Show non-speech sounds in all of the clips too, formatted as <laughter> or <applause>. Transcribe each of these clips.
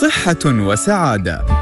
صحة وسعادة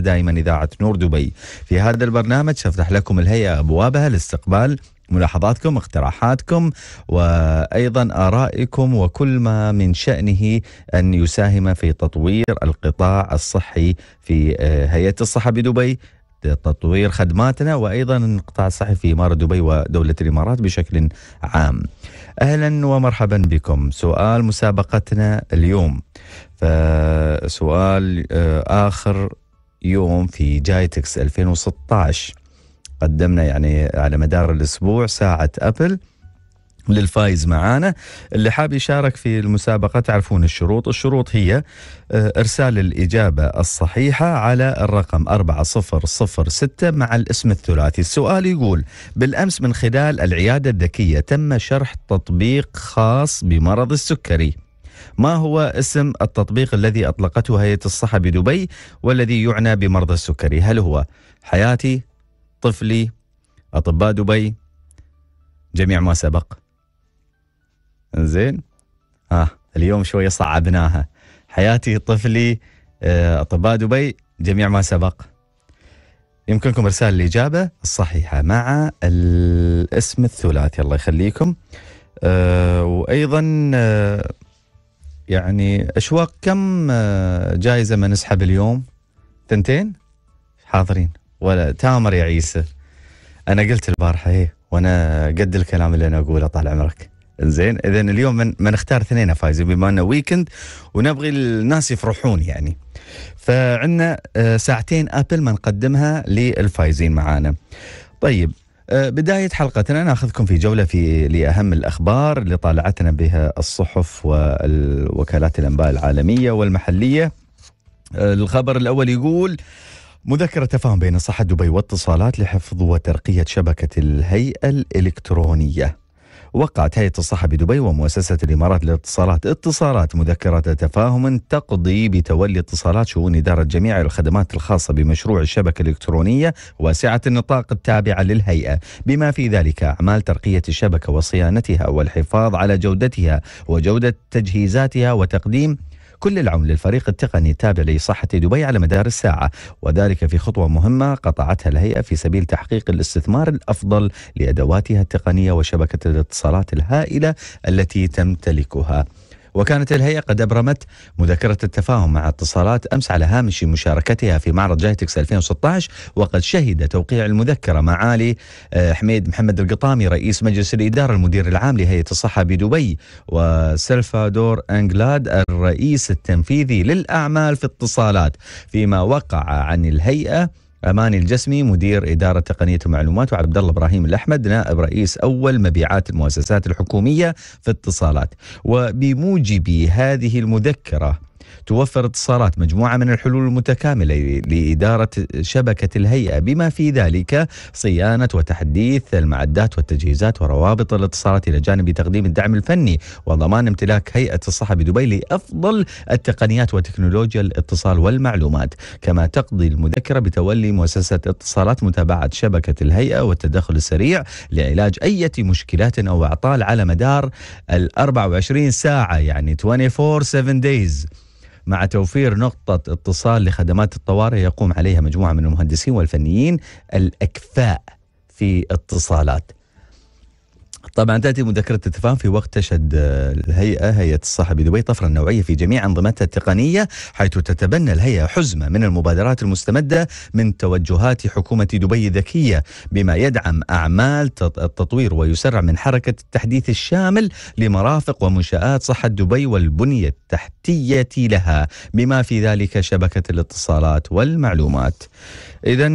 دائما إذاعة نور دبي في هذا البرنامج تفتح لكم الهيئة أبوابها لاستقبال ملاحظاتكم اقتراحاتكم وايضا ارائكم وكل ما من شانه ان يساهم في تطوير القطاع الصحي في آه، هيئه الصحه بدبي تطوير خدماتنا وايضا القطاع الصحي في اماره دبي ودوله الامارات بشكل عام. اهلا ومرحبا بكم، سؤال مسابقتنا اليوم. فسؤال آه، اخر يوم في جايتكس 2016 قدمنا يعني على مدار الاسبوع ساعه ابل للفايز معانا اللي حاب يشارك في المسابقة تعرفون الشروط الشروط هي آه، إرسال الإجابة الصحيحة على الرقم 4006 مع الاسم الثلاثي السؤال يقول بالأمس من خلال العيادة الذكية تم شرح تطبيق خاص بمرض السكري ما هو اسم التطبيق الذي أطلقته هيئة الصحة بدبي والذي يعنى بمرضى السكري هل هو حياتي طفلي أطباء دبي جميع ما سبق زين ها آه. اليوم شوية صعبناها حياتي طفلي آه، أطباء دبي جميع ما سبق يمكنكم ارسال الاجابه الصحيحه مع الاسم الثلاثي الله يخليكم أه وايضا أه يعني اشواق كم آه، جائزه ما نسحب اليوم؟ تنتين؟ حاضرين ولا تامر يا عيسى انا قلت البارحه ايه وانا قد الكلام اللي انا اقوله طال عمرك زين اذا اليوم من, من اختار اثنين فايزين بما انه ويكند ونبغي الناس يفرحون يعني فعندنا آه، ساعتين ابل ما نقدمها للفايزين معانا طيب آه، بداية حلقتنا ناخذكم في جولة في لأهم الأخبار اللي طالعتنا بها الصحف ووكالات الأنباء العالمية والمحلية آه، الخبر الأول يقول مذكرة تفاهم بين صحة دبي واتصالات لحفظ وترقية شبكة الهيئة الإلكترونية وقعت هيئة الصحة بدبي ومؤسسة الإمارات للاتصالات اتصالات مذكرة تفاهم تقضي بتولي اتصالات شؤون إدارة جميع الخدمات الخاصة بمشروع الشبكة الإلكترونية واسعة النطاق التابعة للهيئة بما في ذلك أعمال ترقية الشبكة وصيانتها والحفاظ على جودتها وجودة تجهيزاتها وتقديم كل العون للفريق التقني التابع لصحة دبي على مدار الساعة وذلك في خطوة مهمة قطعتها الهيئة في سبيل تحقيق الاستثمار الأفضل لأدواتها التقنية وشبكة الاتصالات الهائلة التي تمتلكها وكانت الهيئة قد أبرمت مذكرة التفاهم مع اتصالات أمس على هامش مشاركتها في معرض جايتكس 2016 وقد شهد توقيع المذكرة معالي آه، حميد محمد القطامي رئيس مجلس الإدارة المدير العام لهيئة الصحة بدبي وسلفادور أنجلاد الرئيس التنفيذي للأعمال في اتصالات فيما وقع عن الهيئة اماني الجسمي مدير اداره تقنيه المعلومات وعبد الله ابراهيم الاحمد نائب رئيس اول مبيعات المؤسسات الحكوميه في اتصالات وبموجب هذه المذكره توفر اتصالات مجموعة من الحلول المتكاملة لإدارة شبكة الهيئة بما في ذلك صيانة وتحديث المعدات والتجهيزات وروابط الاتصالات إلى جانب تقديم الدعم الفني وضمان امتلاك هيئة الصحة بدبي لأفضل التقنيات وتكنولوجيا الاتصال والمعلومات كما تقضي المذكرة بتولي مؤسسة اتصالات متابعة شبكة الهيئة والتدخل السريع لعلاج أي مشكلات أو أعطال على مدار ال 24 ساعة يعني 24 7 days مع توفير نقطة اتصال لخدمات الطوارئ يقوم عليها مجموعة من المهندسين والفنيين الأكفاء في اتصالات طبعا تاتي مذكره التفاهم في وقت تشهد آه، الهيئه هيئه الصحه بدبي طفره نوعيه في جميع انظمتها التقنيه حيث تتبنى الهيئه حزمه من المبادرات المستمده من توجهات حكومه دبي الذكيه بما يدعم اعمال التطوير ويسرع من حركه التحديث الشامل لمرافق ومنشات صحه دبي والبنيه التحتيه لها بما في ذلك شبكه الاتصالات والمعلومات. اذا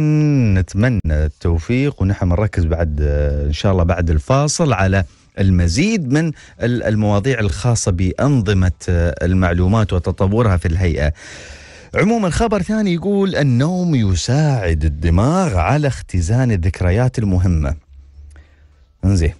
نتمنى التوفيق ونحن نركز بعد آه، ان شاء الله بعد الفاصل على المزيد من المواضيع الخاصه بانظمه آه، المعلومات وتطورها في الهيئه. عموما خبر ثاني يقول النوم يساعد الدماغ على اختزان الذكريات المهمه. انزين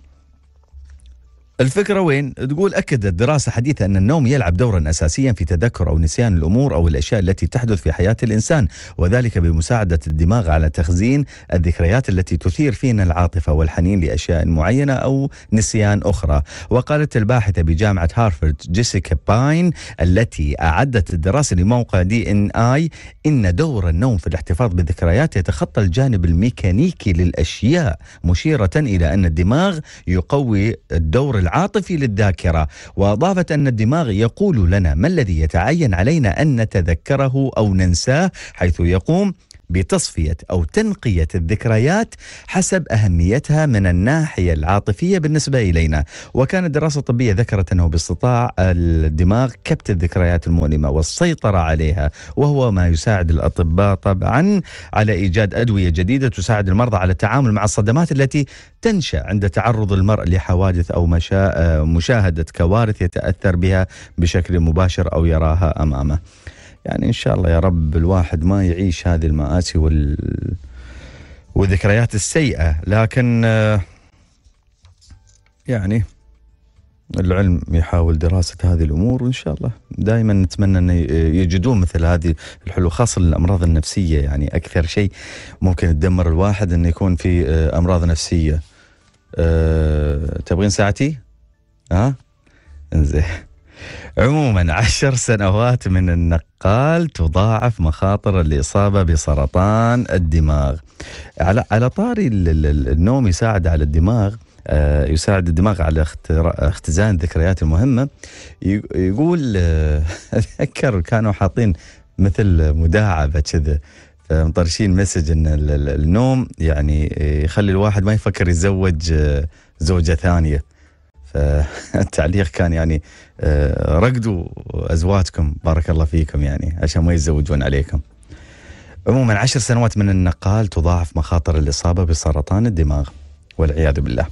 الفكرة وين؟ تقول أكدت دراسة حديثة أن النوم يلعب دورا أساسيا في تذكر أو نسيان الأمور أو الأشياء التي تحدث في حياة الإنسان وذلك بمساعدة الدماغ على تخزين الذكريات التي تثير فينا العاطفة والحنين لأشياء معينة أو نسيان أخرى وقالت الباحثة بجامعة هارفرد جيسيكا باين التي أعدت الدراسة لموقع دي إن آي إن دور النوم في الاحتفاظ بالذكريات يتخطى الجانب الميكانيكي للأشياء مشيرة إلى أن الدماغ يقوي الدور العاطفي للذاكره واضافت ان الدماغ يقول لنا ما الذي يتعين علينا ان نتذكره او ننساه حيث يقوم بتصفيه او تنقيه الذكريات حسب اهميتها من الناحيه العاطفيه بالنسبه الينا، وكانت دراسه طبيه ذكرت انه باستطاع الدماغ كبت الذكريات المؤلمه والسيطره عليها، وهو ما يساعد الاطباء طبعا على ايجاد ادويه جديده تساعد المرضى على التعامل مع الصدمات التي تنشا عند تعرض المرء لحوادث او مشا... مشاهده كوارث يتاثر بها بشكل مباشر او يراها امامه. يعني ان شاء الله يا رب الواحد ما يعيش هذه المآسي وال والذكريات السيئه لكن آه، يعني العلم يحاول دراسة هذه الأمور وإن شاء الله دائما نتمنى أن يجدون مثل هذه الحلول خاصة الأمراض النفسية يعني أكثر شيء ممكن تدمر الواحد أنه يكون في آه، أمراض نفسية أه تبغين ساعتي؟ ها؟ أه؟ انزين عموما عشر سنوات من النقال تضاعف مخاطر الإصابة بسرطان الدماغ على, على طاري النوم يساعد على الدماغ آه، يساعد الدماغ على اختزان الذكريات المهمة يقول أتذكر آه، <laughs> كانوا حاطين مثل مداعبة كذا مطرشين مسج ان النوم يعني آه، يخلي الواحد ما يفكر يتزوج زوجه ثانيه آه، <laughs> التعليق كان يعني آه، رقدوا ازواجكم بارك الله فيكم يعني عشان ما يتزوجون عليكم. عموما عشر سنوات من النقال تضاعف مخاطر الاصابه بسرطان الدماغ والعياذ بالله.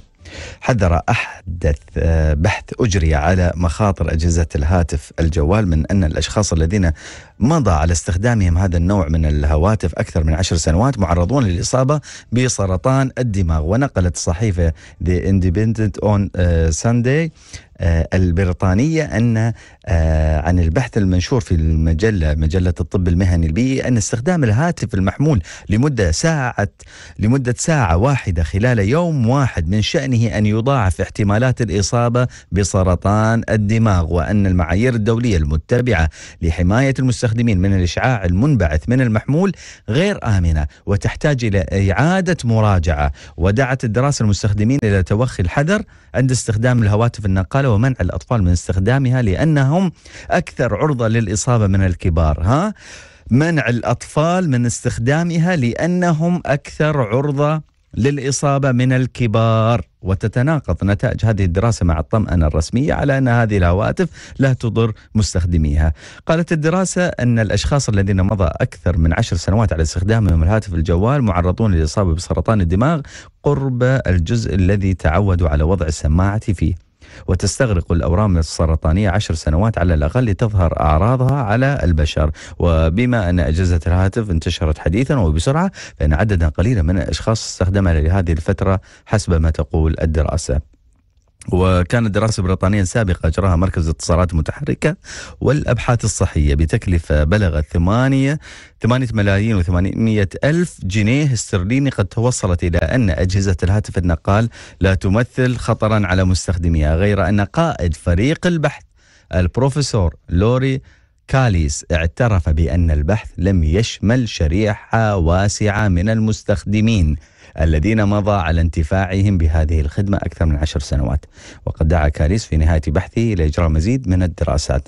حذر أحدث آه، بحث أجري على مخاطر أجهزة الهاتف الجوال من أن الأشخاص الذين مضى على استخدامهم هذا النوع من الهواتف أكثر من عشر سنوات معرضون للإصابة بسرطان الدماغ ونقلت صحيفة The Independent on آه، Sunday آه، البريطانية أن آه، عن البحث المنشور في المجلة مجلة الطب المهني البيئي أن استخدام الهاتف المحمول لمدة ساعة لمدة ساعة واحدة خلال يوم واحد من شأنه أن يضاعف احتمالات الإصابة بسرطان الدماغ وأن المعايير الدولية المتبعة لحماية المستخدمين من الإشعاع المنبعث من المحمول غير آمنة وتحتاج إلى إعادة مراجعة ودعت الدراسة المستخدمين إلى توخي الحذر عند استخدام الهواتف النقالة العجاله ومنع الاطفال من استخدامها لانهم اكثر عرضه للاصابه من الكبار ها منع الاطفال من استخدامها لانهم اكثر عرضه للإصابة من الكبار وتتناقض نتائج هذه الدراسة مع الطمأنة الرسمية على أن هذه الهواتف لا تضر مستخدميها قالت الدراسة أن الأشخاص الذين مضى أكثر من عشر سنوات على استخدامهم الهاتف الجوال معرضون للإصابة بسرطان الدماغ قرب الجزء الذي تعودوا على وضع السماعة فيه وتستغرق الأورام السرطانية عشر سنوات على الأقل لتظهر أعراضها على البشر وبما أن أجهزة الهاتف انتشرت حديثا وبسرعة فإن عددا قليلا من الأشخاص استخدمها لهذه الفترة حسب ما تقول الدراسة وكانت دراسة بريطانية سابقة أجراها مركز الاتصالات المتحركة والأبحاث الصحية بتكلفة بلغت 8 8 ملايين و800 ألف جنيه استرليني قد توصلت إلى أن أجهزة الهاتف النقال لا تمثل خطرا على مستخدميها غير أن قائد فريق البحث البروفيسور لوري كاليس اعترف بأن البحث لم يشمل شريحة واسعة من المستخدمين الذين مضى على انتفاعهم بهذه الخدمة أكثر من عشر سنوات وقد دعا كاريس في نهاية بحثه إلى إجراء مزيد من الدراسات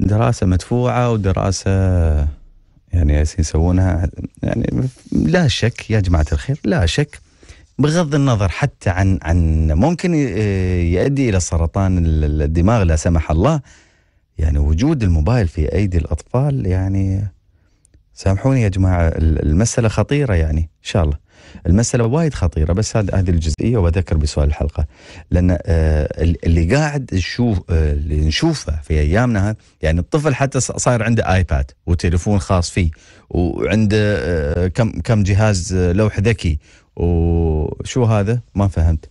دراسة مدفوعة ودراسة يعني يسوونها يعني لا شك يا جماعة الخير لا شك بغض النظر حتى عن عن ممكن يؤدي الى سرطان الدماغ لا سمح الله يعني وجود الموبايل في ايدي الاطفال يعني سامحوني يا جماعه المساله خطيره يعني ان شاء الله المساله وايد خطيره بس هذه هذه الجزئيه وبذكر بسؤال الحلقه لان آه، اللي قاعد نشوف آه، اللي نشوفه في ايامنا هذا يعني الطفل حتى صاير عنده ايباد وتليفون خاص فيه وعنده آه، كم كم جهاز لوح ذكي وشو هذا ما فهمت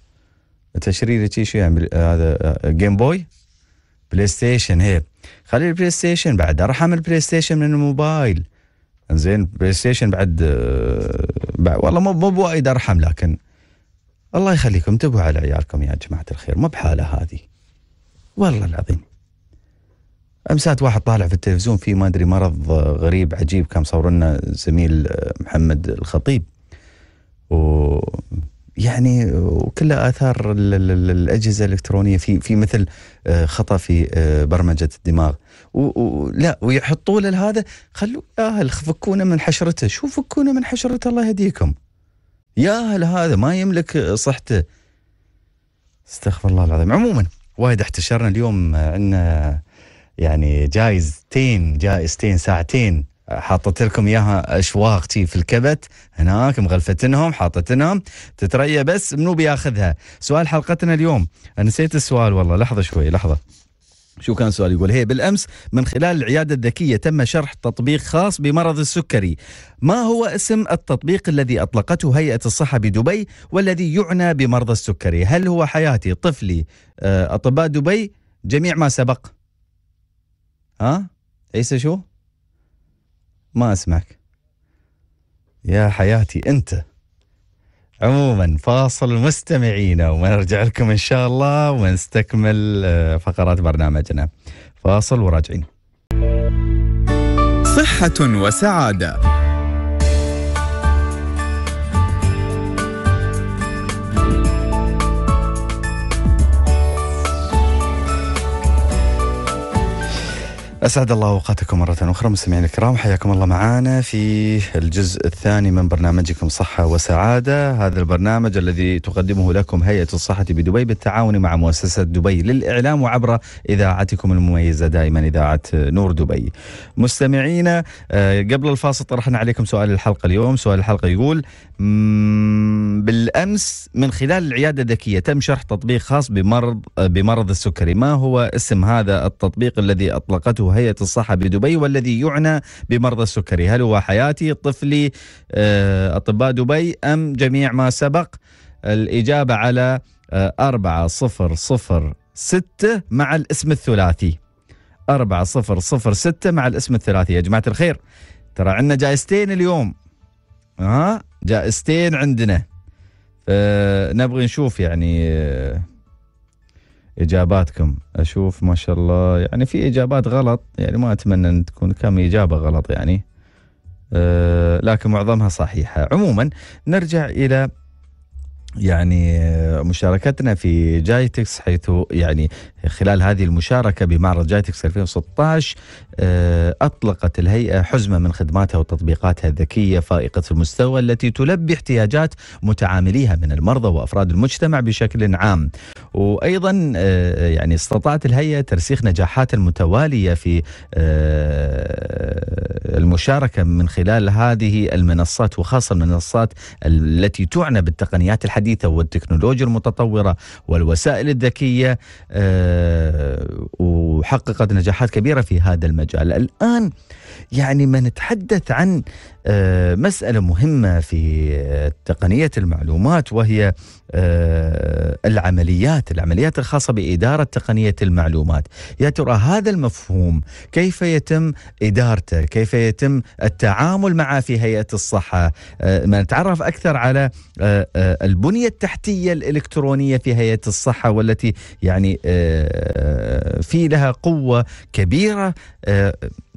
تشريري شو يعني هذا جيم بوي بلاي ستيشن هي خلي البلاي ستيشن بعد ارحم البلاي ستيشن من الموبايل زين بلاي ستيشن بعد, آه، بعد والله مو مو بوايد ارحم لكن الله يخليكم انتبهوا على عيالكم يا جماعه الخير مو بحاله هذه والله العظيم امسات واحد طالع في التلفزيون في ما ادري مرض آه، غريب عجيب كان مصور لنا زميل آه، محمد الخطيب و يعني وكلها اثار الاجهزه الالكترونيه في في مثل خطا في برمجه الدماغ و... و... لا ويحطوا له هذا خلوا ياهل فكونا من حشرته شو فكونا من حشرته الله يهديكم ياهل هذا ما يملك صحته استغفر الله العظيم عموما وايد احتشرنا اليوم عندنا يعني جايزتين جائزتين ساعتين حاطت لكم اياها اشواق في الكبت هناك مغلفتنهم حاطتنهم تتريى بس منو بياخذها سؤال حلقتنا اليوم نسيت السؤال والله لحظه شوي لحظه شو كان سؤال يقول هي بالأمس من خلال العيادة الذكية تم شرح تطبيق خاص بمرض السكري ما هو اسم التطبيق الذي أطلقته هيئة الصحة بدبي والذي يعنى بمرضى السكري هل هو حياتي طفلي آه، أطباء دبي جميع ما سبق ها عيسى شو ما أسمعك يا حياتي أنت عموما فاصل مستمعينا ونرجع لكم ان شاء الله ونستكمل آه، فقرات برنامجنا فاصل وراجعين صحه وسعاده أسعد الله أوقاتكم مرة أخرى مستمعينا الكرام حياكم الله معنا في الجزء الثاني من برنامجكم صحة وسعادة هذا البرنامج الذي تقدمه لكم هيئة الصحة بدبي بالتعاون مع مؤسسة دبي للإعلام وعبر إذاعتكم المميزة دائما إذاعة نور دبي مستمعينا آه، قبل الفاصل طرحنا عليكم سؤال الحلقة اليوم سؤال الحلقة يقول بالامس من خلال العياده الذكيه تم شرح تطبيق خاص بمرض بمرض السكري، ما هو اسم هذا التطبيق الذي اطلقته هيئه الصحه بدبي والذي يعنى بمرض السكري؟ هل هو حياتي، طفلي، آه، اطباء دبي ام جميع ما سبق؟ الاجابه على 4006 آه، مع الاسم الثلاثي. 4006 مع الاسم الثلاثي يا جماعه الخير. ترى عندنا جائزتين اليوم ها جائزتين عندنا فنبغي نشوف يعني آه، اجاباتكم اشوف ما شاء الله يعني في اجابات غلط يعني ما اتمنى ان تكون كم اجابه غلط يعني أه لكن معظمها صحيحه عموما نرجع الى يعني آه، مشاركتنا في جايتكس حيث يعني خلال هذه المشاركة بمعرض جايتكس 2016 آه، أطلقت الهيئة حزمة من خدماتها وتطبيقاتها الذكية فائقة المستوى التي تلبي احتياجات متعامليها من المرضى وأفراد المجتمع بشكل عام وأيضا آه، يعني استطاعت الهيئة ترسيخ نجاحات المتوالية في آه، المشاركة من خلال هذه المنصات وخاصة المنصات التي تعنى بالتقنيات الحديثة والتكنولوجيا المتطورة والوسائل الذكية آه، وحققت نجاحات كبيره في هذا المجال الان آه يعني ما نتحدث عن آه، مسألة مهمة في آه، تقنية المعلومات وهي آه، العمليات العمليات الخاصة بإدارة تقنية المعلومات يا ترى هذا المفهوم كيف يتم إدارته كيف يتم التعامل معه في هيئة الصحة ما نتعرف أكثر على البنية التحتية الإلكترونية في هيئة الصحة والتي يعني في لها قوة كبيرة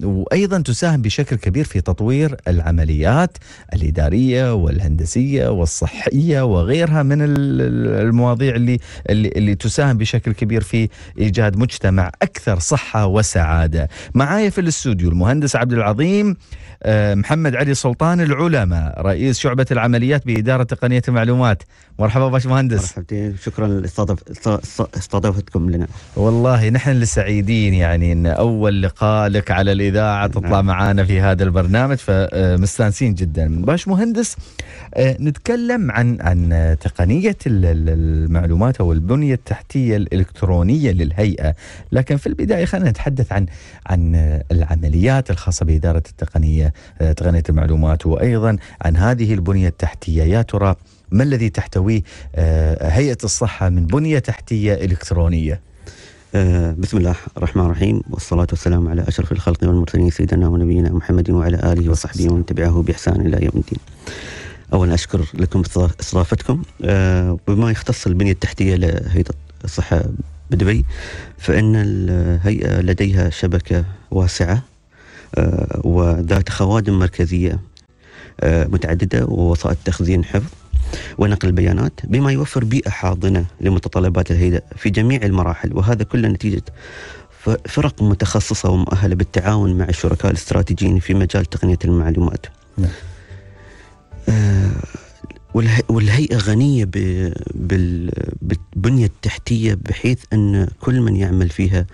وايضا تساهم بشكل كبير في تطوير العمليات الاداريه والهندسيه والصحيه وغيرها من المواضيع اللي اللي, اللي تساهم بشكل كبير في ايجاد مجتمع اكثر صحه وسعاده. معايا في الاستوديو المهندس عبد العظيم آه، محمد علي سلطان العلماء رئيس شعبه العمليات باداره تقنيه المعلومات. مرحبا باشمهندس. مرحبتين شكرا لاستضافتكم لنا. والله نحن اللي سعيدين يعني ان اول لقاء لك على الإذاعة الاذاعه تطلع نعم. معانا في هذا البرنامج فمستانسين جدا باش مهندس آه، نتكلم عن عن تقنيه المعلومات او البنيه التحتيه الالكترونيه للهيئه لكن في البدايه خلينا نتحدث عن عن العمليات الخاصه باداره التقنيه آه، تقنيه المعلومات وايضا عن هذه البنيه التحتيه يا ترى ما الذي تحتويه آه، هيئه الصحه من بنيه تحتيه الكترونيه آه، بسم الله الرحمن الرحيم والصلاة والسلام على أشرف الخلق والمرسلين سيدنا ونبينا محمد وعلى آله وصحبه ومن تبعه بإحسان إلى يوم الدين أولا أشكر لكم استضافتكم آه، بما يختص البنية التحتية لهيئة الصحة بدبي فإن الهيئة لديها شبكة واسعة آه، وذات خوادم مركزية متعددة ووسائط تخزين حفظ ونقل البيانات بما يوفر بيئة حاضنة لمتطلبات الهيئة في جميع المراحل وهذا كله نتيجة فرق متخصصة ومؤهلة بالتعاون مع الشركاء الاستراتيجيين في مجال تقنية المعلومات نعم. آه، والهيئة غنية بالبنية التحتية بحيث أن كل من يعمل فيها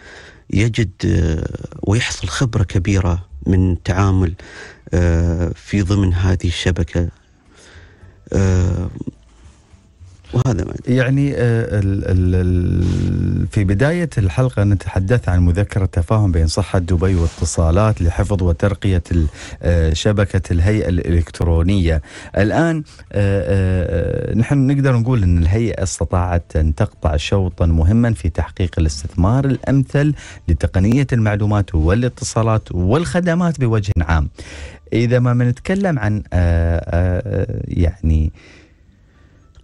يجد آه، ويحصل خبرة كبيرة من تعامل آه، في ضمن هذه الشبكة آه، وهذا ما يعني آه، في بداية الحلقة نتحدث عن مذكرة تفاهم بين صحة دبي واتصالات لحفظ وترقية آه، شبكة الهيئة الإلكترونية الآن نحن نقدر نقول أن الهيئة استطاعت أن تقطع شوطا مهما في تحقيق الاستثمار الأمثل لتقنية المعلومات والاتصالات والخدمات بوجه عام اذا ما بنتكلم عن آه، آه، يعني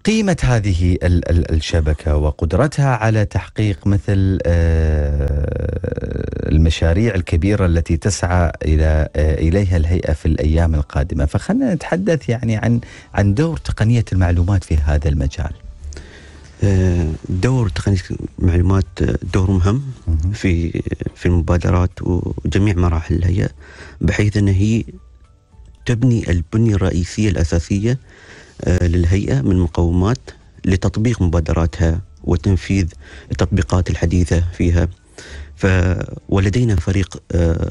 قيمة هذه الشبكة وقدرتها على تحقيق مثل آه، المشاريع الكبيرة التي تسعى إلى إليها الهيئة في الأيام القادمة فخلنا نتحدث يعني عن عن دور تقنية المعلومات في هذا المجال دور تقنية المعلومات دور مهم في في المبادرات وجميع مراحل الهيئة بحيث أن هي تبني البنية الرئيسية الأساسية آه، للهيئة من مقومات لتطبيق مبادراتها وتنفيذ التطبيقات الحديثة فيها ف ولدينا فريق آه،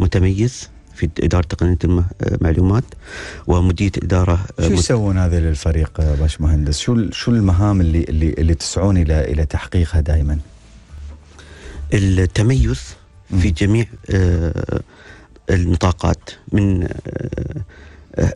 متميز في إدارة تقنية المعلومات آه، ومديرة إدارة شو يسوون مت... هذا الفريق باشمهندس؟ شو شو المهام اللي اللي اللي تسعون إلى إلى تحقيقها دائما؟ التميز في جميع النطاقات من آه،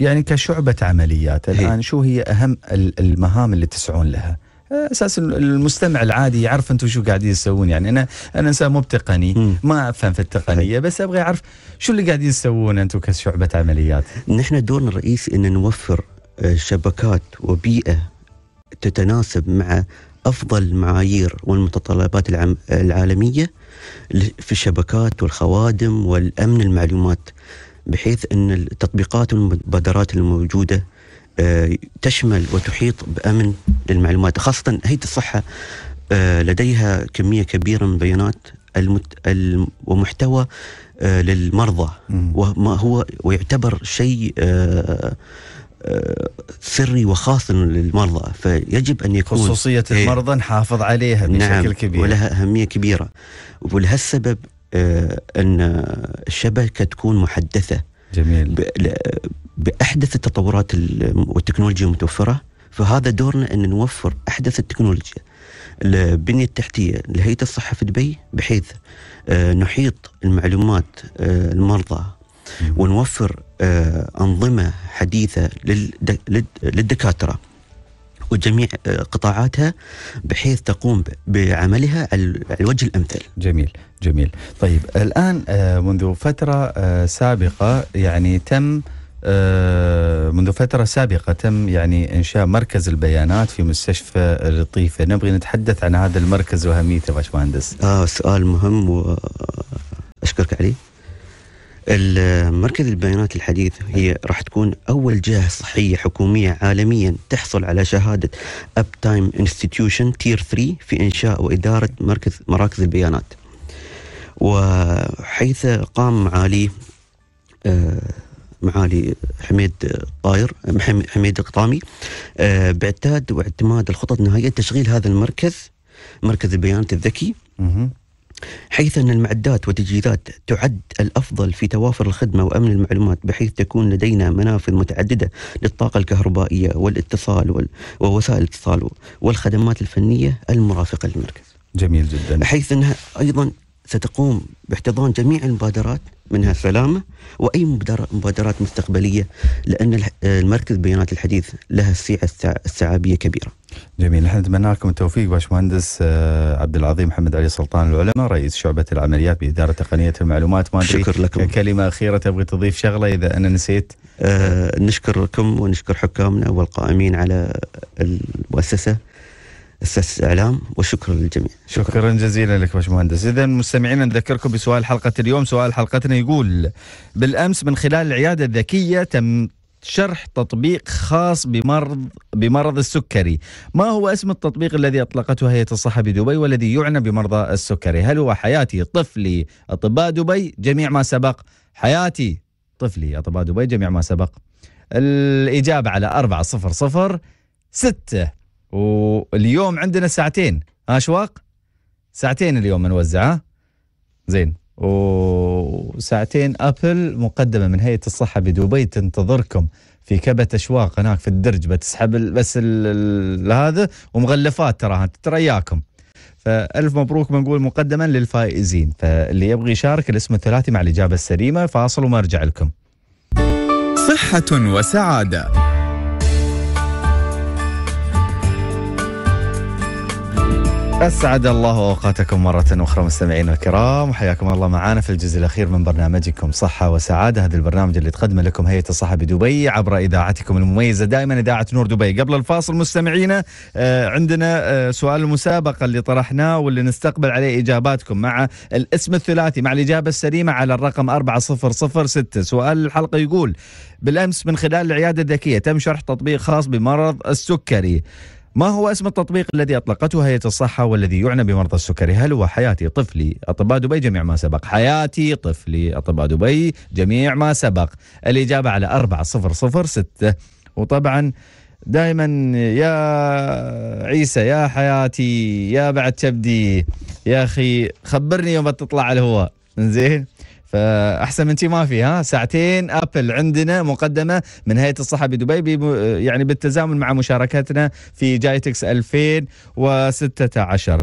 يعني كشعبة عمليات الآن شو هي أهم المهام اللي تسعون لها آه، اساس المستمع العادي يعرف انتم شو قاعدين تسوون يعني انا انا انسان مو بتقني ما افهم في التقنيه بس ابغى اعرف شو اللي قاعدين تسوون انتم كشعبه عمليات نحن دورنا الرئيسي ان نوفر آه، شبكات وبيئه تتناسب مع أفضل المعايير والمتطلبات العالمية في الشبكات والخوادم والأمن المعلومات بحيث أن التطبيقات والمبادرات الموجودة آه، تشمل وتحيط بأمن للمعلومات خاصة هيئة الصحة آه، لديها كمية كبيرة من البيانات المت... ومحتوى آه، للمرضى وما هو ويعتبر شيء سري وخاص للمرضى فيجب ان يكون خصوصيه إيه. المرضى نحافظ عليها بشكل نعم كبير ولها اهميه كبيره ولهالسبب آه، ان الشبكه تكون محدثه جميل باحدث التطورات والتكنولوجيا المتوفره فهذا دورنا ان نوفر احدث التكنولوجيا البنيه التحتيه لهيئه الصحه في دبي بحيث آه، نحيط المعلومات آه، المرضى ونوفر آه، أنظمة حديثة للدكاترة وجميع آه، قطاعاتها بحيث تقوم بعملها على الوجه الامثل. جميل جميل. طيب الان آه، منذ فتره سابقه يعني تم منذ فترة سابقة تم يعني إنشاء مركز البيانات في مستشفى الطيفة نبغي نتحدث عن هذا المركز وأهميته باشمهندس آه سؤال مهم وأشكرك عليه مركز البيانات الحديث هي راح تكون اول جهه صحيه حكوميه عالميا تحصل على شهاده اب تايم انستتيوشن تير 3 في انشاء واداره مركز مراكز البيانات. وحيث قام معالي آه، معالي حميد طاير حميد قطامي آه، باعتاد واعتماد الخطط النهائيه لتشغيل هذا المركز مركز البيانات الذكي حيث أن المعدات والتجهيزات تعد الأفضل في توافر الخدمة وأمن المعلومات بحيث تكون لدينا منافذ متعددة للطاقة الكهربائية والاتصال ووسائل الاتصال والخدمات الفنية المرافقة للمركز جميل جدا حيث أنها أيضا ستقوم باحتضان جميع المبادرات منها السلامة وأي مبادرات مستقبلية لأن المركز بيانات الحديث لها السعة السعابية كبيرة جميل نحن نتمنى لكم التوفيق باشمهندس آه، عبد العظيم محمد علي سلطان العلماء رئيس شعبة العمليات بإدارة تقنية المعلومات ما شكر لكم كلمة أخيرة تبغي تضيف شغلة إذا أنا نسيت أه نشكركم ونشكر حكامنا والقائمين على المؤسسة اساس اعلام وشكرا للجميع شكرا, شكرا جزيلا لك باشمهندس اذا مستمعينا نذكركم بسؤال حلقه اليوم سؤال حلقتنا يقول بالامس من خلال العياده الذكيه تم شرح تطبيق خاص بمرض بمرض السكري ما هو اسم التطبيق الذي أطلقته هيئة الصحة بدبي والذي يعنى بمرضى السكري هل هو حياتي طفلي أطباء دبي جميع ما سبق حياتي طفلي أطباء دبي جميع ما سبق الإجابة على 4006 واليوم عندنا ساعتين أشواق ساعتين اليوم نوزعها زين وساعتين ابل مقدمه من هيئه الصحه بدبي تنتظركم في كبة اشواق هناك في الدرج بتسحب بس هذا ومغلفات ترى ترياكم فالف مبروك بنقول مقدما للفائزين فاللي يبغي يشارك الاسم الثلاثي مع الاجابه السليمه فاصل وما ارجع لكم صحه وسعاده أسعد الله أوقاتكم مرة أخرى مستمعينا الكرام وحياكم الله معنا في الجزء الأخير من برنامجكم صحة وسعادة هذا البرنامج اللي تقدمه لكم هيئة الصحة بدبي عبر إذاعتكم المميزة دائما إذاعة نور دبي قبل الفاصل مستمعينا آه، عندنا آه، سؤال المسابقة اللي طرحناه واللي نستقبل عليه إجاباتكم مع الاسم الثلاثي مع الإجابة السليمة على الرقم 4006 سؤال الحلقة يقول بالأمس من خلال العيادة الذكية تم شرح تطبيق خاص بمرض السكري ما هو اسم التطبيق الذي اطلقته هيئه الصحه والذي يعنى بمرضى السكري؟ هل هو حياتي طفلي اطباء دبي جميع ما سبق؟ حياتي طفلي اطباء دبي جميع ما سبق. الاجابه على 4006 وطبعا دائما يا عيسى يا حياتي يا بعد كبدي يا اخي خبرني يوم تطلع على الهواء زين فاحسن من ما في ها ساعتين ابل عندنا مقدمه من هيئه الصحه بدبي يعني بالتزامن مع مشاركتنا في جايتكس 2016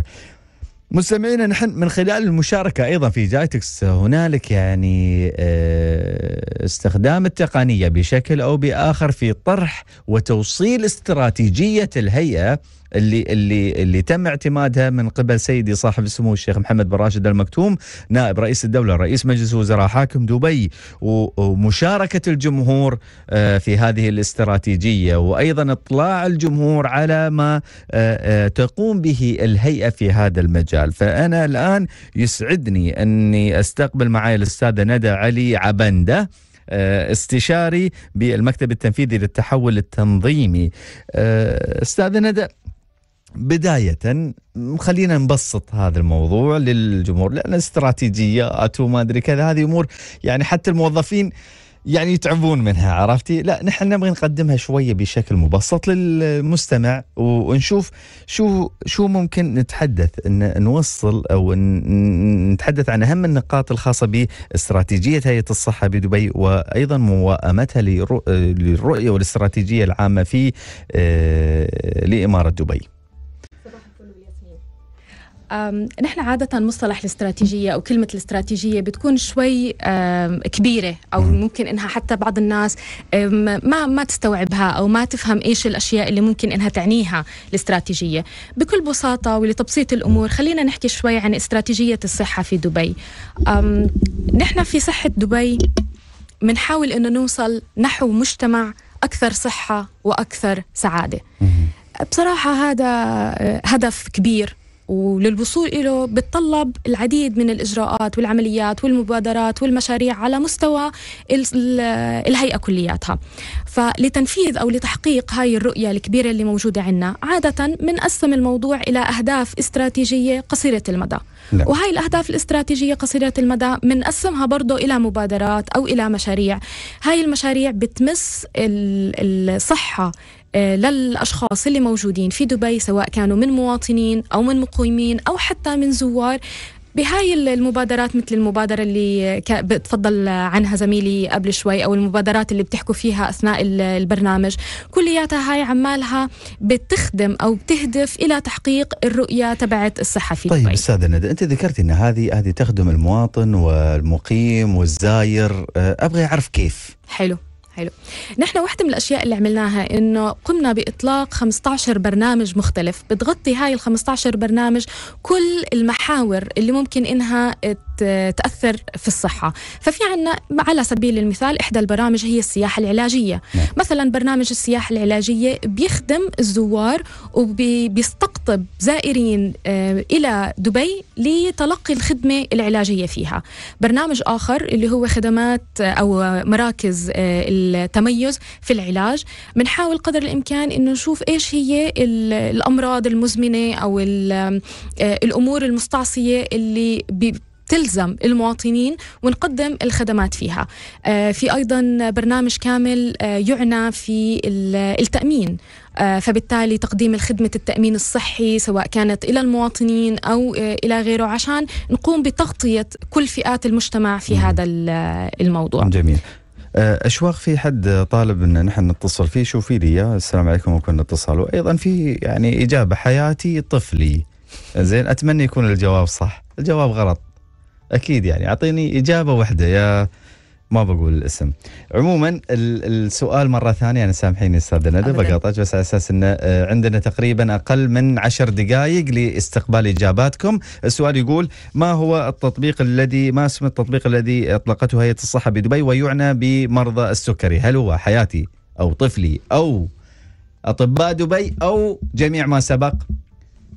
مستمعينا نحن من خلال المشاركة أيضا في جايتكس هنالك يعني آه، استخدام التقنية بشكل أو بآخر في طرح وتوصيل استراتيجية الهيئة اللي اللي اللي تم اعتمادها من قبل سيدي صاحب السمو الشيخ محمد بن راشد المكتوم نائب رئيس الدوله رئيس مجلس الوزراء حاكم دبي ومشاركه الجمهور آه، في هذه الاستراتيجيه وايضا اطلاع الجمهور على ما آه، آه، تقوم به الهيئه في هذا المجال فانا الان يسعدني اني استقبل معي الاستاذه ندى علي عبنده استشاري بالمكتب التنفيذي للتحول التنظيمي استاذ ندى بداية خلينا نبسط هذا الموضوع للجمهور لأن استراتيجيات وما أدري كذا هذه أمور يعني حتى الموظفين يعني يتعبون منها عرفتي لا نحن نبغي نقدمها شوية بشكل مبسط للمستمع ونشوف شو شو ممكن نتحدث إن نوصل أو نتحدث عن أهم النقاط الخاصة باستراتيجية هيئة الصحة بدبي وأيضا مواءمتها للرؤية والاستراتيجية العامة في آه، لإمارة دبي نحن عادة مصطلح الاستراتيجية أو كلمة الاستراتيجية بتكون شوي كبيرة أو ممكن إنها حتى بعض الناس ما ما تستوعبها أو ما تفهم إيش الأشياء اللي ممكن إنها تعنيها الاستراتيجية بكل بساطة ولتبسيط الأمور خلينا نحكي شوي عن استراتيجية الصحة في دبي نحن في صحة دبي بنحاول إنه نوصل نحو مجتمع أكثر صحة وأكثر سعادة بصراحة هذا هدف كبير وللوصول إله بتطلب العديد من الإجراءات والعمليات والمبادرات والمشاريع على مستوى الهيئة كلياتها فلتنفيذ أو لتحقيق هاي الرؤية الكبيرة اللي موجودة عنا عادة بنقسم الموضوع إلى أهداف استراتيجية قصيرة المدى لا. نعم. وهاي الأهداف الاستراتيجية قصيرة المدى بنقسمها برضو إلى مبادرات أو إلى مشاريع هاي المشاريع بتمس الصحة آه، للأشخاص اللي موجودين في دبي سواء كانوا من مواطنين أو من مقيمين أو حتى من زوار بهاي المبادرات مثل المبادرة اللي بتفضل عنها زميلي قبل شوي أو المبادرات اللي بتحكوا فيها أثناء البرنامج كلياتها هاي عمالها بتخدم أو بتهدف إلى تحقيق الرؤية تبعت الصحة في طيب دبي. أستاذة ندى أنت ذكرت أن هذه هذه تخدم المواطن والمقيم والزاير آه، أبغى أعرف كيف حلو حلو نحن واحدة من الأشياء اللي عملناها إنه قمنا بإطلاق 15 برنامج مختلف بتغطي هاي ال 15 برنامج كل المحاور اللي ممكن إنها تأثر في الصحة ففي عنا على سبيل المثال إحدى البرامج هي السياحة العلاجية نعم. مثلا برنامج السياحة العلاجية بيخدم الزوار وبيستقطب زائرين آه، إلى دبي لتلقي الخدمة العلاجية فيها برنامج آخر اللي هو خدمات آه، أو مراكز آه، التميز في العلاج بنحاول قدر الامكان انه نشوف ايش هي الامراض المزمنه او آه، الامور المستعصيه اللي تلزم المواطنين ونقدم الخدمات فيها آه، في أيضا برنامج كامل آه، يعنى في التأمين فبالتالي تقديم خدمة التأمين الصحي سواء كانت إلى المواطنين أو إلى غيره عشان نقوم بتغطية كل فئات المجتمع في هذا الموضوع جميل آه، اشواق في حد طالب ان نحن نتصل فيه شوفي لي السلام عليكم ممكن نتصل وايضا في يعني اجابه حياتي طفلي زين اتمنى يكون الجواب صح الجواب غلط اكيد يعني اعطيني اجابه واحده يا ما بقول الاسم عموما السؤال مره ثانيه انا يعني سامحيني استاذ ندى بقاطعك بس على اساس انه آه، عندنا تقريبا اقل من عشر دقائق لاستقبال اجاباتكم السؤال يقول ما هو التطبيق الذي ما اسم التطبيق الذي اطلقته هيئه الصحه بدبي ويعنى بمرضى السكري هل هو حياتي او طفلي او اطباء دبي او جميع ما سبق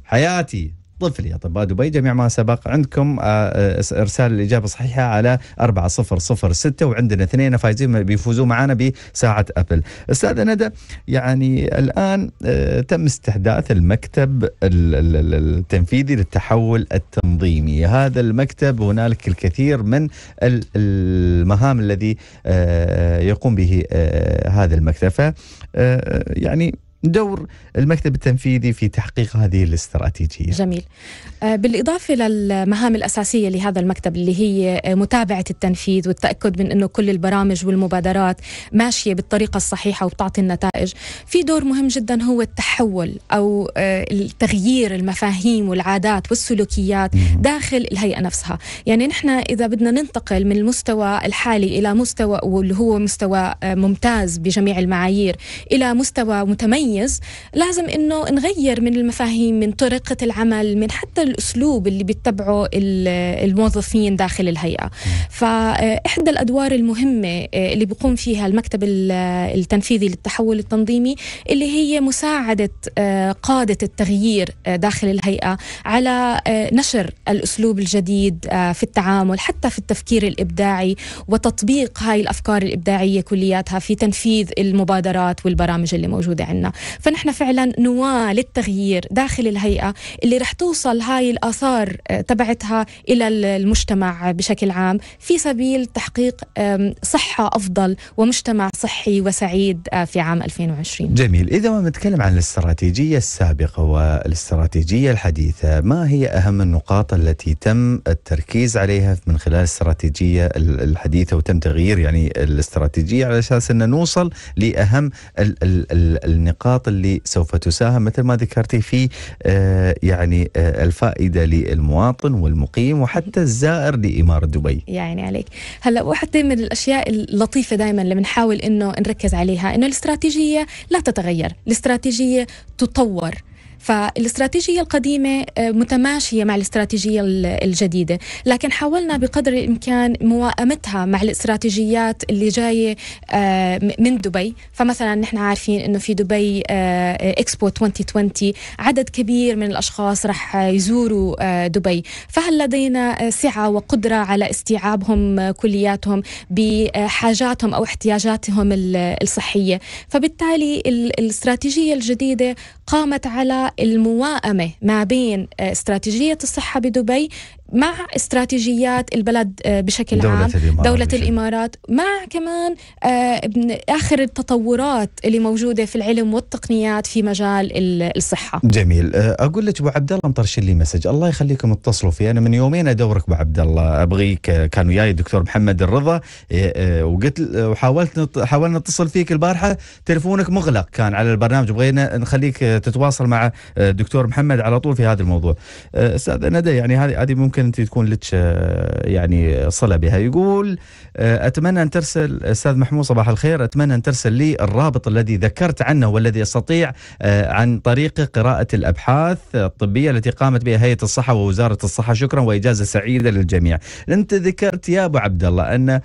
حياتي طفلي اطباء طيب، دبي جميع ما سبق عندكم آه، ارسال الاجابه الصحيحه على 4006 وعندنا اثنين فايزين بيفوزوا معنا بساعه ابل. استاذه ندى يعني الان آه، تم استحداث المكتب التنفيذي للتحول التنظيمي، هذا المكتب هنالك الكثير من المهام الذي آه، يقوم به هذا المكتب ف يعني دور المكتب التنفيذي في تحقيق هذه الاستراتيجيه. جميل. آه، بالإضافة للمهام الأساسية لهذا المكتب اللي هي آه، متابعة التنفيذ والتأكد من أنه كل البرامج والمبادرات ماشية بالطريقة الصحيحة وبتعطي النتائج في دور مهم جدا هو التحول أو آه، تغيير المفاهيم والعادات والسلوكيات داخل الهيئة نفسها يعني نحن إذا بدنا ننتقل من المستوى الحالي إلى مستوى واللي هو مستوى ممتاز بجميع المعايير إلى مستوى متميز لازم أنه نغير من المفاهيم من طريقة العمل من حتى الأسلوب اللي بيتبعه الموظفين داخل الهيئة فإحدى الأدوار المهمة آه، اللي بيقوم فيها المكتب التنفيذي للتحول التنظيمي اللي هي مساعدة آه، قادة التغيير آه، داخل الهيئة على نشر الأسلوب الجديد في التعامل حتى في التفكير الإبداعي وتطبيق هاي الأفكار الإبداعية كلياتها في تنفيذ المبادرات والبرامج اللي موجودة عندنا فنحن فعلا نواة للتغيير داخل الهيئة اللي رح توصل هاي هاي الآثار آه، تبعتها إلى المجتمع بشكل عام في سبيل تحقيق صحة أفضل ومجتمع صحي وسعيد آه، في عام 2020 جميل إذا ما نتكلم عن الاستراتيجية السابقة والاستراتيجية الحديثة ما هي أهم النقاط التي تم التركيز عليها من خلال الاستراتيجية الحديثة وتم تغيير يعني الاستراتيجية على أساس أن نوصل لأهم ال ال الـ النقاط اللي سوف تساهم مثل ما ذكرتي في آه، يعني الفائدة فائدة للمواطن والمقيم وحتى الزائر لإمارة دبي يعني عليك هلا وحتى من الأشياء اللطيفة دائما اللي بنحاول إنه نركز عليها إنه الاستراتيجية لا تتغير الاستراتيجية تطور فالاستراتيجية القديمة آه، متماشية مع الاستراتيجية الجديدة لكن حاولنا بقدر الإمكان موائمتها مع الاستراتيجيات اللي جاية آه، من دبي فمثلا نحن عارفين أنه في دبي آه، إكسبو 2020 عدد كبير من الأشخاص رح يزوروا دبي فهل لدينا سعة وقدرة على استيعابهم كلياتهم بحاجاتهم أو احتياجاتهم الصحية فبالتالي الاستراتيجية الجديدة قامت على الموائمه ما بين آه، استراتيجية الصحة بدبي مع استراتيجيات البلد آه، بشكل دولة عام الإمارات دولة بشكل. الإمارات مع كمان آه، آخر التطورات اللي موجودة في العلم والتقنيات في مجال الصحة جميل آه، أقول لك أبو عبد الله مطرش لي مسج الله يخليكم اتصلوا في أنا من يومين أدورك أبو عبد الله أبغيك كان وياي الدكتور محمد الرضا وقلت وحاولت حاولنا نتصل فيك البارحة تلفونك مغلق كان على البرنامج بغينا نخليك تتواصل مع الدكتور محمد على طول في هذا الموضوع أستاذ ندى يعني هذه ممكن ممكن انت تكون لك آه، يعني صله بها يقول آه، اتمنى ان ترسل استاذ محمود صباح الخير اتمنى ان ترسل لي الرابط الذي ذكرت عنه والذي استطيع آه، عن طريق قراءه الابحاث الطبيه التي قامت بها هيئه الصحه ووزاره الصحه شكرا واجازه سعيده للجميع انت ذكرت يا ابو عبد الله ان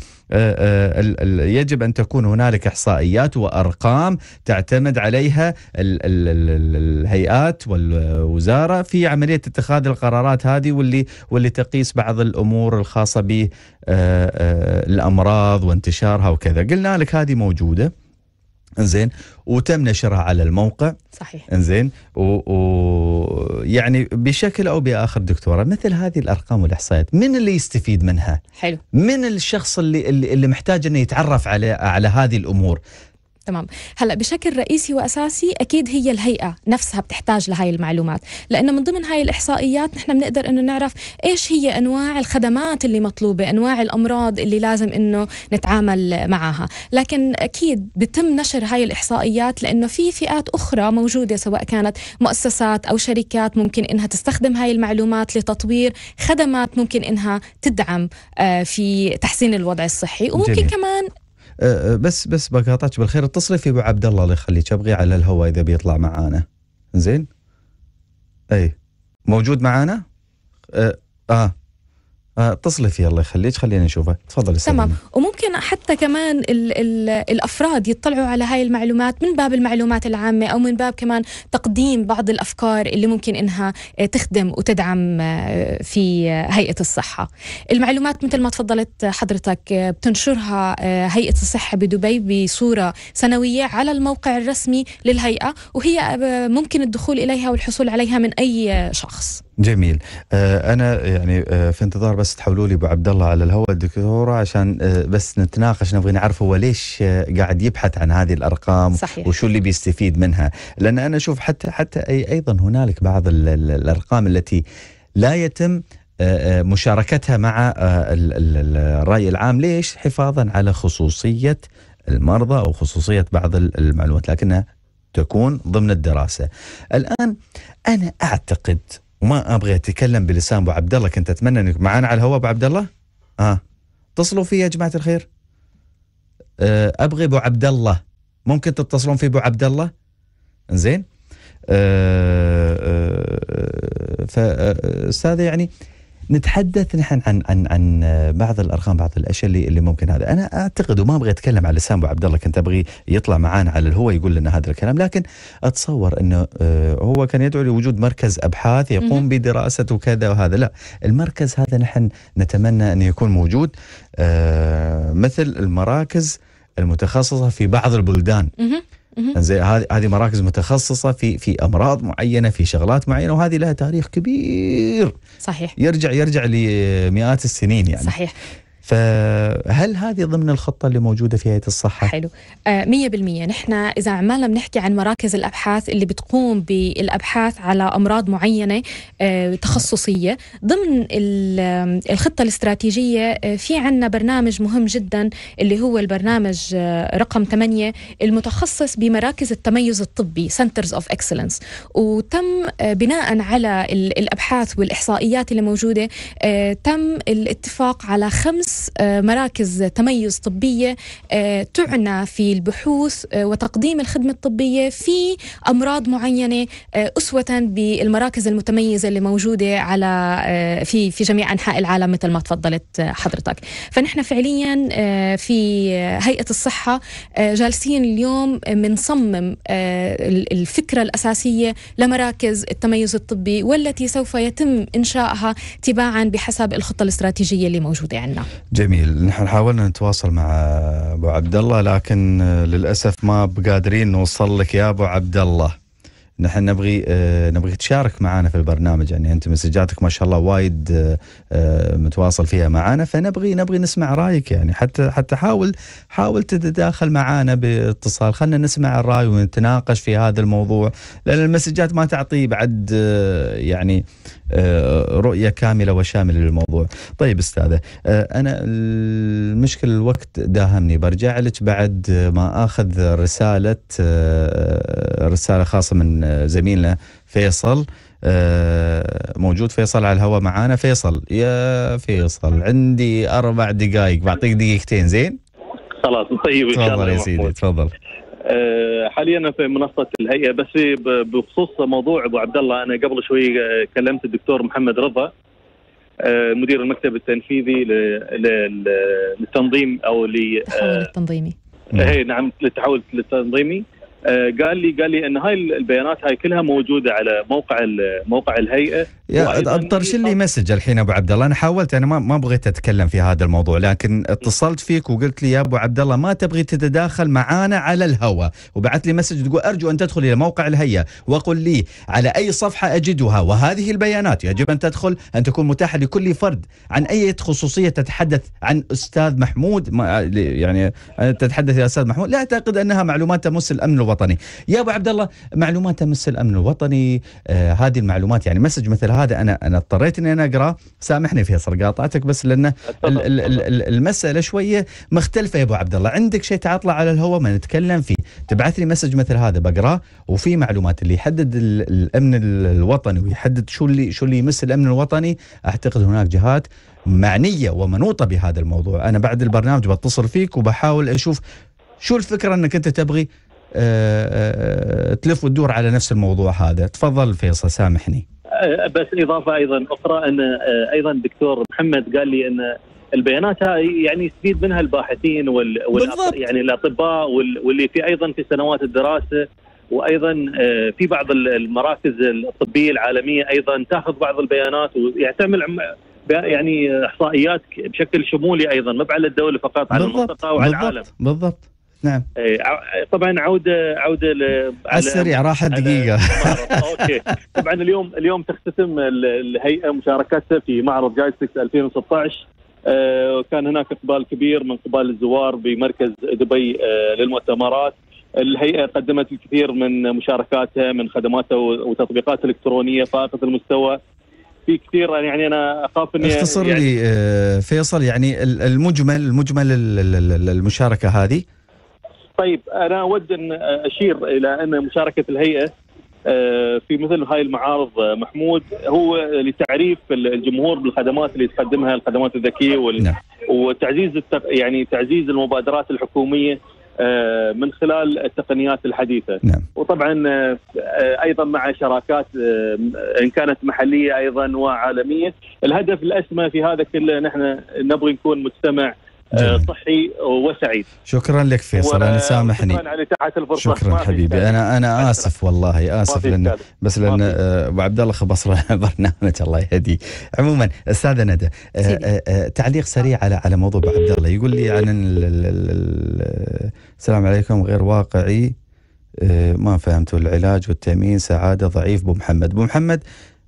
يجب ان تكون هنالك احصائيات وارقام تعتمد عليها الهيئات والوزاره في عمليه اتخاذ القرارات هذه واللي واللي لتقيس بعض الامور الخاصه بالامراض آه، آه، وانتشارها وكذا قلنا لك هذه موجوده انزين وتم نشرها على الموقع صحيح انزين ويعني و... يعني بشكل او باخر دكتوره مثل هذه الارقام والاحصائيات من اللي يستفيد منها؟ حلو من الشخص اللي اللي, اللي محتاج انه يتعرف على على هذه الامور تمام هلا بشكل رئيسي واساسي اكيد هي الهيئه نفسها بتحتاج لهي المعلومات لانه من ضمن هاي الاحصائيات نحن بنقدر انه نعرف ايش هي انواع الخدمات اللي مطلوبه انواع الامراض اللي لازم انه نتعامل معها لكن اكيد بتم نشر هاي الاحصائيات لانه في فئات اخرى موجوده سواء كانت مؤسسات او شركات ممكن انها تستخدم هاي المعلومات لتطوير خدمات ممكن انها تدعم آه، في تحسين الوضع الصحي وممكن جميل. كمان أه، أه، بس بس بقاطعك بالخير اتصلي في ابو عبد الله الله يخليك ابغي على الهواء اذا بيطلع معانا زين اي موجود معانا اه, آه. آه، اتصلي فيه الله يخليك خليني اشوفه تفضلي تمام وممكن حتى كمان الـ الـ الافراد يطلعوا على هاي المعلومات من باب المعلومات العامه او من باب كمان تقديم بعض الافكار اللي ممكن انها آه، تخدم وتدعم آه، في هيئه الصحه المعلومات مثل ما تفضلت حضرتك بتنشرها هيئه الصحه بدبي بصوره سنويه على الموقع الرسمي للهيئه وهي ممكن الدخول اليها والحصول عليها من اي شخص جميل آه، انا يعني آه، في انتظار بس تحولوا لي ابو عبد الله على الهواء الدكتوره عشان آه، بس نتناقش نبغى نعرف هو ليش قاعد يبحث عن هذه الارقام صحيح. وشو اللي بيستفيد منها لان انا اشوف حتى حتى ايضا هنالك بعض الارقام التي لا يتم مشاركتها مع الراي العام ليش حفاظا على خصوصيه المرضى او خصوصيه بعض المعلومات لكنها تكون ضمن الدراسه الان انا اعتقد وما ابغى اتكلم بلسان ابو عبد الله كنت اتمنى انك معانا على الهواء ابو عبد الله اه اتصلوا في يا جماعه الخير آه ابغي ابو عبد الله ممكن تتصلون في ابو عبد الله زين آه آه, آه، فاستاذه آه، آه، يعني نتحدث نحن عن عن عن آه، بعض الارقام بعض الاشياء اللي اللي ممكن هذا انا اعتقد وما ابغى اتكلم على لسان ابو عبد الله كنت ابغي يطلع معانا على الهو يقول لنا هذا الكلام لكن اتصور انه آه، هو كان يدعو لوجود مركز ابحاث يقوم بدراسه وكذا وهذا لا المركز هذا نحن نتمنى ان يكون موجود آه، مثل المراكز المتخصصه في بعض البلدان زين هذه هذه مراكز متخصصه في في امراض معينه في شغلات معينه وهذه لها تاريخ كبير صحيح يرجع يرجع لمئات السنين يعني صحيح فهل هذه ضمن الخطة اللي موجودة في هيئة الصحة؟ حلو آه، مية بالمية نحن إذا عمالنا بنحكي عن مراكز الأبحاث اللي بتقوم بالأبحاث على أمراض معينة آه، تخصصية ضمن الخطة الاستراتيجية آه، في عنا برنامج مهم جدا اللي هو البرنامج رقم 8 المتخصص بمراكز التميز الطبي سنترز اوف اكسلنس وتم بناء على الأبحاث والإحصائيات اللي موجودة تم الاتفاق على خمس آه، مراكز تميز طبية آه، تعنى في البحوث آه، وتقديم الخدمة الطبية في أمراض معينة أسوة بالمراكز المتميزة اللي موجودة على في في جميع أنحاء العالم مثل ما تفضلت حضرتك فنحن فعليا في هيئة الصحة جالسين اليوم بنصمم الفكرة الأساسية لمراكز التميز الطبي والتي سوف يتم إنشائها تباعا بحسب الخطة الاستراتيجية اللي موجودة عندنا جميل نحن حاولنا نتواصل مع ابو عبد الله لكن للاسف ما بقادرين نوصل لك يا ابو عبد الله نحن نبغي آه، نبغي تشارك معنا في البرنامج يعني انت مسجاتك ما شاء الله وايد آه، آه، متواصل فيها معنا فنبغي نبغي نسمع رايك يعني حتى حتى حاول حاول تتداخل معنا باتصال خلينا نسمع الراي ونتناقش في هذا الموضوع لان المسجات ما تعطي بعد يعني آه، رؤيه كامله وشامله للموضوع. طيب استاذه آه، انا المشكله الوقت داهمني برجع لك بعد ما اخذ رساله آه، رساله خاصه من زميلنا فيصل موجود فيصل على الهواء معانا فيصل يا فيصل عندي اربع دقائق بعطيك دقيقتين زين؟ خلاص طيب ان شاء الله تفضل يا سيدي تفضل آه، حاليا في منصه الهيئه بس بخصوص موضوع ابو عبد الله انا قبل شوي آه، كلمت الدكتور محمد رضا آه، مدير المكتب التنفيذي للتنظيم او للتحول التنظيمي اي نعم للتحول التنظيمي آه، قال لي قال لي ان هاي البيانات هاي كلها موجوده على موقع موقع الهيئه يا طرش لي مسج الحين ابو عبد الله انا حاولت انا ما ما بغيت اتكلم في هذا الموضوع لكن اتصلت فيك وقلت لي يا ابو عبد الله ما تبغي تتداخل معانا على الهواء وبعث لي مسج تقول ارجو ان تدخل الى موقع الهيئه وقل لي على اي صفحه اجدها وهذه البيانات يجب ان تدخل ان تكون متاحه لكل فرد عن اي خصوصيه تتحدث عن استاذ محمود يعني تتحدث يا استاذ محمود لا اعتقد انها معلومات تمس الامن الوطني الوطني يا ابو عبد الله معلومات تمس الامن الوطني آه هذه المعلومات يعني مسج مثل هذا انا انا اضطريت اني انا اقراه سامحني فيصل قاطعتك بس لان المساله شويه مختلفه يا ابو عبد الله عندك شيء تعطل على الهواء ما نتكلم فيه تبعث لي مسج مثل هذا بقراه وفي معلومات اللي يحدد الامن الوطني ويحدد شو اللي شو اللي يمس الامن الوطني اعتقد هناك جهات معنيه ومنوطه بهذا الموضوع انا بعد البرنامج بتصل فيك وبحاول اشوف شو الفكره انك انت تبغي آه، آه، آه، تلف وتدور على نفس الموضوع هذا تفضل فيصل سامحني بس اضافه ايضا اخرى ان ايضا دكتور محمد قال لي ان البيانات هاي يعني يستفيد منها الباحثين وال بالضبط. يعني الاطباء واللي في ايضا في سنوات الدراسه وايضا في بعض المراكز الطبيه العالميه ايضا تاخذ بعض البيانات ويعتمل يعني احصائيات بشكل شمولي ايضا مو على الدوله فقط على المنطقه وعلى بالضبط. العالم بالضبط نعم إيه، طبعا عوده عوده على السريع راحت دقيقه <laughs> اوكي طبعا اليوم اليوم تختتم الهيئه مشاركتها في معرض جايز 2016 آه، وكان هناك اقبال كبير من قبل الزوار بمركز دبي آه، للمؤتمرات الهيئه قدمت الكثير من مشاركاتها من خدماتها وتطبيقاتها الالكترونيه فائقه المستوى في كثير يعني انا اخاف اني يعني اختصر يعني لي آه، فيصل يعني المجمل المجمل المشاركه هذه طيب انا اود ان اشير الى ان مشاركه الهيئه آه، في مثل هاي المعارض آه، محمود هو لتعريف الجمهور بالخدمات اللي تقدمها الخدمات الذكيه وال... نعم. وتعزيز التق... يعني تعزيز المبادرات الحكوميه آه، من خلال التقنيات الحديثه نعم. وطبعا ايضا مع شراكات ان كانت محليه ايضا وعالميه الهدف الاسمى في هذا كله نحن نبغي نكون مجتمع آه، صحي وسعيد شكرا لك فيصل انا سامحني شكرا حبيبي انا انا اسف والله اسف لان بس لان آه، ابو عبد الله خبص <laughs> برنامج الله يهديه عموما استاذه ندى آه، تعليق سريع على على موضوع ابو عبد الله يقول لي عن السلام عليكم غير واقعي ما فهمت العلاج والتامين سعاده ضعيف بو محمد بو محمد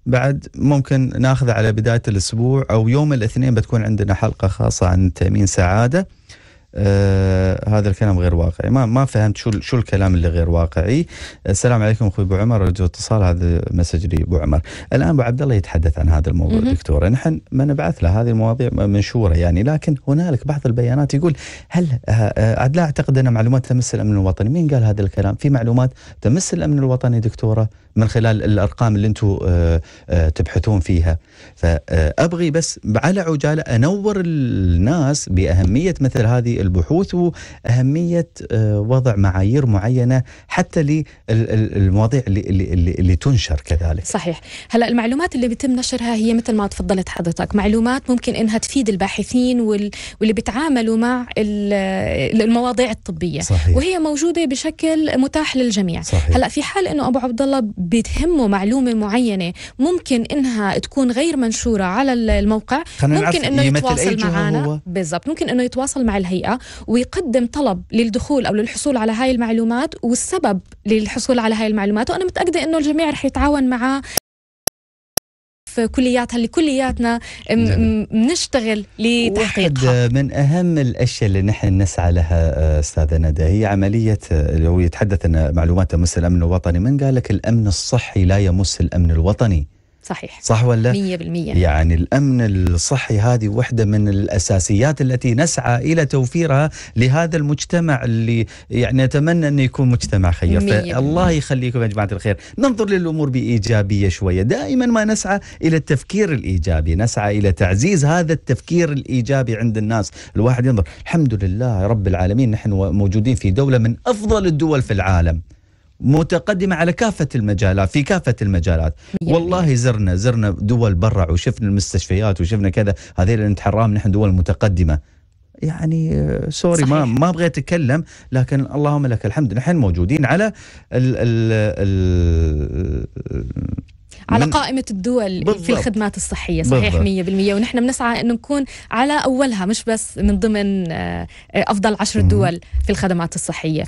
بعد ممكن ناخذ على بداية الأسبوع أو يوم الاثنين بتكون عندنا حلقة خاصة عن تأمين سعادة آه، هذا الكلام غير واقعي ما ما فهمت شو شو الكلام اللي غير واقعي السلام عليكم اخوي ابو عمر ارجو اتصال هذا مسج لي ابو عمر الان ابو عبد الله يتحدث عن هذا الموضوع دكتوره نحن ما نبعث له هذه المواضيع منشوره يعني لكن هنالك بعض البيانات يقول هل آه، آه، عاد لا اعتقد ان معلومات تمس الامن الوطني مين قال هذا الكلام في معلومات تمس الامن الوطني دكتوره من خلال الارقام اللي انتم تبحثون فيها فابغي بس على عجاله انور الناس باهميه مثل هذه البحوث واهميه آه، وضع معايير معينه حتى للمواضيع اللي, اللي, اللي تنشر كذلك. صحيح، هلا المعلومات اللي بيتم نشرها هي مثل ما تفضلت حضرتك، معلومات ممكن انها تفيد الباحثين وال... واللي بيتعاملوا مع المواضيع الطبيه صحيح. وهي موجوده بشكل متاح للجميع. صحيح. هلا في حال انه ابو عبد الله بيتهمه معلومه معينه ممكن انها تكون غير منشوره على الموقع ممكن انه يتواصل معنا بالضبط ممكن انه يتواصل مع الهيئه البيئه ويقدم طلب للدخول او للحصول على هاي المعلومات والسبب للحصول على هاي المعلومات وانا متاكده انه الجميع رح يتعاون معاه في كلياتها اللي كلياتنا بنشتغل لتحقيقها واحد من اهم الاشياء اللي نحن نسعى لها آه، استاذه ندى هي عمليه آه، هو يتحدث ان معلومات تمس الامن الوطني من قال لك الامن الصحي لا يمس الامن الوطني صحيح صح ولا 100% يعني الامن الصحي هذه واحده من الاساسيات التي نسعى الى توفيرها لهذا المجتمع اللي يعني نتمنى انه يكون مجتمع خير فالله يخليكم يا جماعه الخير ننظر للامور بايجابيه شويه دائما ما نسعى الى التفكير الايجابي نسعى الى تعزيز هذا التفكير الايجابي عند الناس الواحد ينظر الحمد لله رب العالمين نحن موجودين في دوله من افضل الدول في العالم متقدمة على كافة المجالات في كافة المجالات والله زرنا زرنا دول برا وشفنا المستشفيات وشفنا كذا هذيل اللي نتحرام نحن دول متقدمة يعني سوري آه، صحيح. ما ما بغيت اتكلم لكن اللهم لك الحمد نحن موجودين على ال ال ال على قائمة الدول بالضبط. في الخدمات الصحية صحيح مية 100% ونحن بنسعى أن نكون على أولها مش بس من ضمن آه، أفضل عشر دول في الخدمات الصحية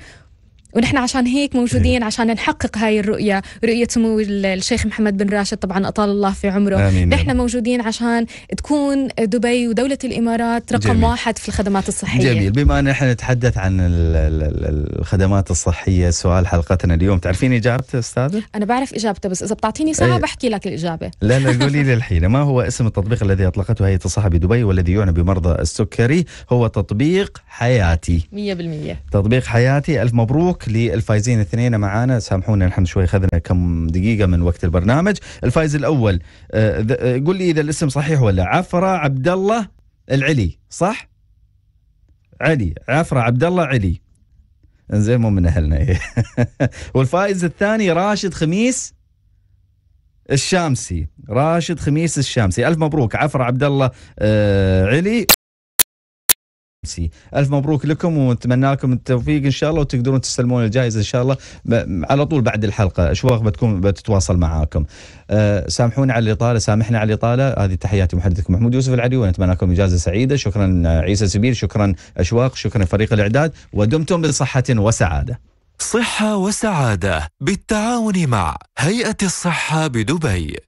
ونحن عشان هيك موجودين إيه. عشان نحقق هاي الرؤية رؤية سمو الشيخ محمد بن راشد طبعا أطال الله في عمره آمين نحن موجودين عشان تكون دبي ودولة الإمارات رقم جميل. واحد في الخدمات الصحية جميل بما أن نحن نتحدث عن الخدمات الصحية سؤال حلقتنا اليوم تعرفين إجابته أستاذة؟ أنا بعرف إجابته بس إذا بتعطيني ساعة إيه. بحكي لك الإجابة لا لا <laughs> قولي لي الحين ما هو اسم التطبيق الذي أطلقته هيئة الصحة بدبي والذي يعنى بمرضى السكري هو تطبيق حياتي 100% تطبيق حياتي ألف مبروك مبروك للفايزين الاثنين معانا سامحونا نحن شوي اخذنا كم دقيقه من وقت البرنامج الفايز الاول آه، آه، قل لي اذا الاسم صحيح ولا عفره عبد الله العلي صح علي عفره عبد الله علي زين مو من اهلنا <laughs> والفائز الثاني راشد خميس الشامسي راشد خميس الشامسي الف مبروك عفرة عبد الله آه، علي بيبسي الف مبروك لكم ونتمنى لكم التوفيق ان شاء الله وتقدرون تستلمون الجائزه ان شاء الله على طول بعد الحلقه اشواق بتكون بتتواصل معاكم أه سامحونا على الاطاله سامحنا على الاطاله هذه تحياتي محدثكم محمود يوسف العدي ونتمنى لكم اجازه سعيده شكرا آه، عيسى سبيل شكرا اشواق شكرا فريق الاعداد ودمتم بصحه وسعاده صحه وسعاده بالتعاون مع هيئه الصحه بدبي